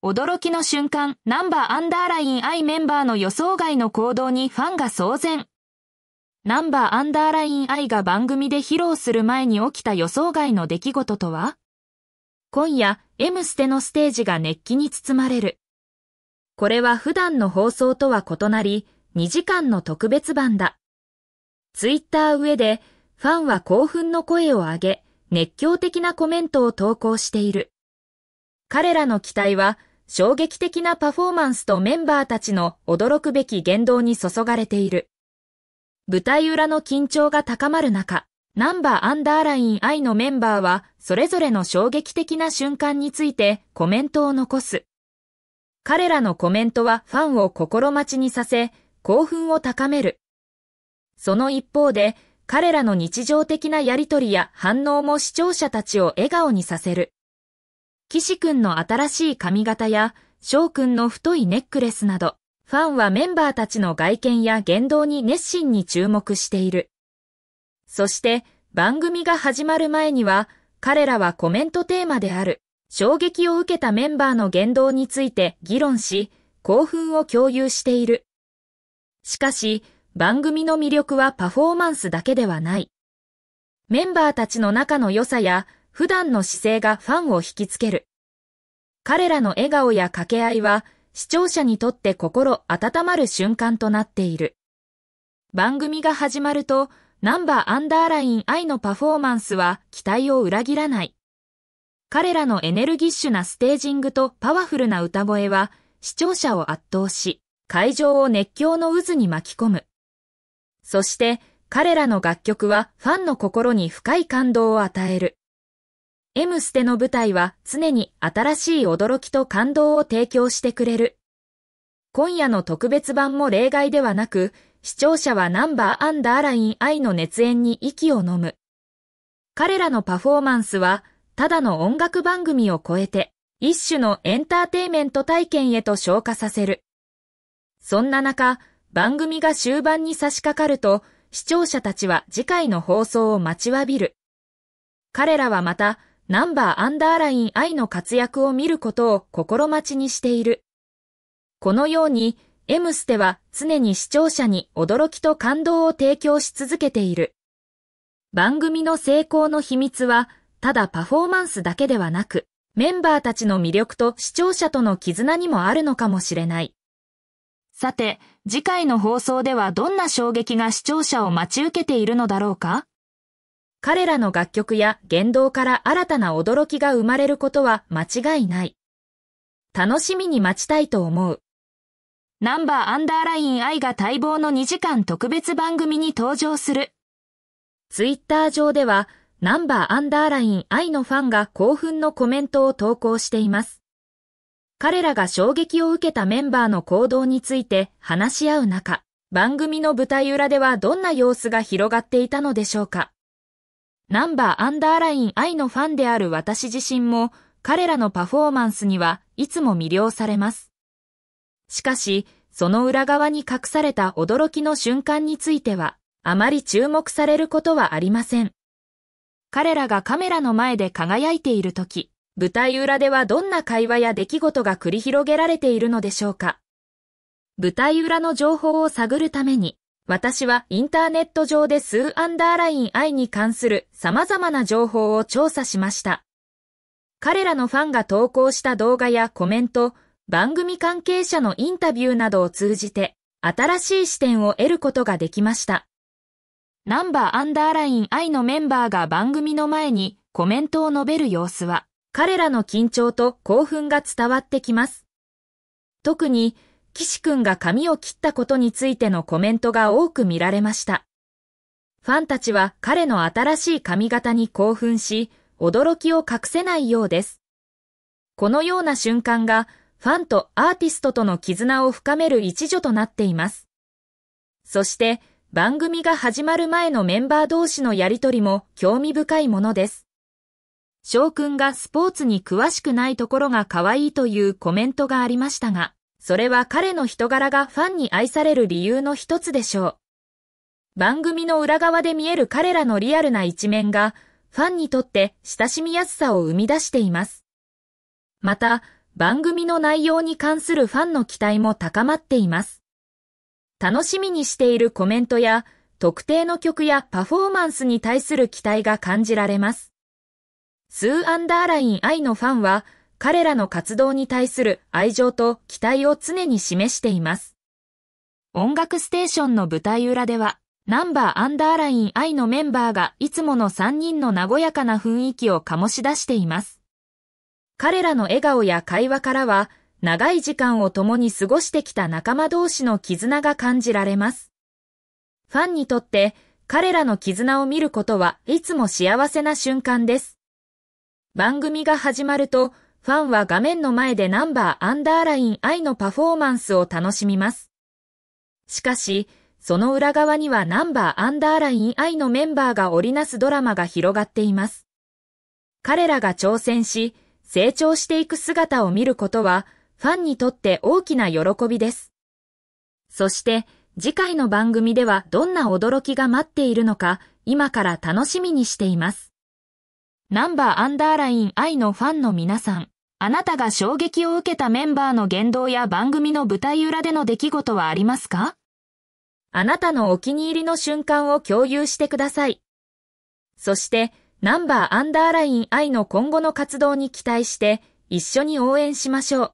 驚きの瞬間、ナンバーアンダーライン I メンバーの予想外の行動にファンが騒然。ナンバーアンダーライン I が番組で披露する前に起きた予想外の出来事とは今夜、M ステのステージが熱気に包まれる。これは普段の放送とは異なり、2時間の特別版だ。ツイッター上で、ファンは興奮の声を上げ、熱狂的なコメントを投稿している。彼らの期待は、衝撃的なパフォーマンスとメンバーたちの驚くべき言動に注がれている。舞台裏の緊張が高まる中、ナンバーアンダーライン I のメンバーは、それぞれの衝撃的な瞬間についてコメントを残す。彼らのコメントはファンを心待ちにさせ、興奮を高める。その一方で、彼らの日常的なやりとりや反応も視聴者たちを笑顔にさせる。岸くんの新しい髪型や、翔くんの太いネックレスなど、ファンはメンバーたちの外見や言動に熱心に注目している。そして、番組が始まる前には、彼らはコメントテーマである、衝撃を受けたメンバーの言動について議論し、興奮を共有している。しかし、番組の魅力はパフォーマンスだけではない。メンバーたちの仲の良さや、普段の姿勢がファンを引きつける。彼らの笑顔や掛け合いは、視聴者にとって心温まる瞬間となっている。番組が始まると、ナンバーアンダーライン愛のパフォーマンスは期待を裏切らない。彼らのエネルギッシュなステージングとパワフルな歌声は、視聴者を圧倒し、会場を熱狂の渦に巻き込む。そして、彼らの楽曲はファンの心に深い感動を与える。エムステの舞台は常に新しい驚きと感動を提供してくれる。今夜の特別版も例外ではなく、視聴者はナンバーアンダーライン愛の熱演に息を飲む。彼らのパフォーマンスは、ただの音楽番組を超えて、一種のエンターテイメント体験へと昇華させる。そんな中、番組が終盤に差し掛かると、視聴者たちは次回の放送を待ちわびる。彼らはまた、ナンバーアンダーライン i の活躍を見ることを心待ちにしている。このように、エムステは常に視聴者に驚きと感動を提供し続けている。番組の成功の秘密は、ただパフォーマンスだけではなく、メンバーたちの魅力と視聴者との絆にもあるのかもしれない。さて、次回の放送ではどんな衝撃が視聴者を待ち受けているのだろうか彼らの楽曲や言動から新たな驚きが生まれることは間違いない。楽しみに待ちたいと思う。ナンバーアンダーライン愛が待望の2時間特別番組に登場する。ツイッター上では、ナンバーアンダーライン愛のファンが興奮のコメントを投稿しています。彼らが衝撃を受けたメンバーの行動について話し合う中、番組の舞台裏ではどんな様子が広がっていたのでしょうか。ナンバーアンダーライン愛のファンである私自身も彼らのパフォーマンスにはいつも魅了されます。しかし、その裏側に隠された驚きの瞬間については、あまり注目されることはありません。彼らがカメラの前で輝いている時、舞台裏ではどんな会話や出来事が繰り広げられているのでしょうか。舞台裏の情報を探るために、私はインターネット上で数アンダーライン愛に関する様々な情報を調査しました。彼らのファンが投稿した動画やコメント、番組関係者のインタビューなどを通じて、新しい視点を得ることができました。ナンバーアンダーライン愛のメンバーが番組の前にコメントを述べる様子は、彼らの緊張と興奮が伝わってきます。特に、岸くんが髪を切ったことについてのコメントが多く見られました。ファンたちは彼の新しい髪型に興奮し、驚きを隠せないようです。このような瞬間が、ファンとアーティストとの絆を深める一助となっています。そして、番組が始まる前のメンバー同士のやりとりも興味深いものです。翔くんがスポーツに詳しくないところが可愛いというコメントがありましたが、それは彼の人柄がファンに愛される理由の一つでしょう。番組の裏側で見える彼らのリアルな一面が、ファンにとって親しみやすさを生み出しています。また、番組の内容に関するファンの期待も高まっています。楽しみにしているコメントや、特定の曲やパフォーマンスに対する期待が感じられます。スー・アンダーライン・愛のファンは、彼らの活動に対する愛情と期待を常に示しています。音楽ステーションの舞台裏では、ナンバーアンダーライン愛のメンバーがいつもの3人の和やかな雰囲気を醸し出しています。彼らの笑顔や会話からは、長い時間を共に過ごしてきた仲間同士の絆が感じられます。ファンにとって、彼らの絆を見ることはいつも幸せな瞬間です。番組が始まると、ファンは画面の前でナンバーアンダーライン I のパフォーマンスを楽しみます。しかし、その裏側にはナンバーアンダーライン I のメンバーが織りなすドラマが広がっています。彼らが挑戦し、成長していく姿を見ることは、ファンにとって大きな喜びです。そして、次回の番組ではどんな驚きが待っているのか、今から楽しみにしています。ナンバーアンダーライン I のファンの皆さん、あなたが衝撃を受けたメンバーの言動や番組の舞台裏での出来事はありますかあなたのお気に入りの瞬間を共有してください。そして、ナンバーアンダーライン I の今後の活動に期待して、一緒に応援しましょう。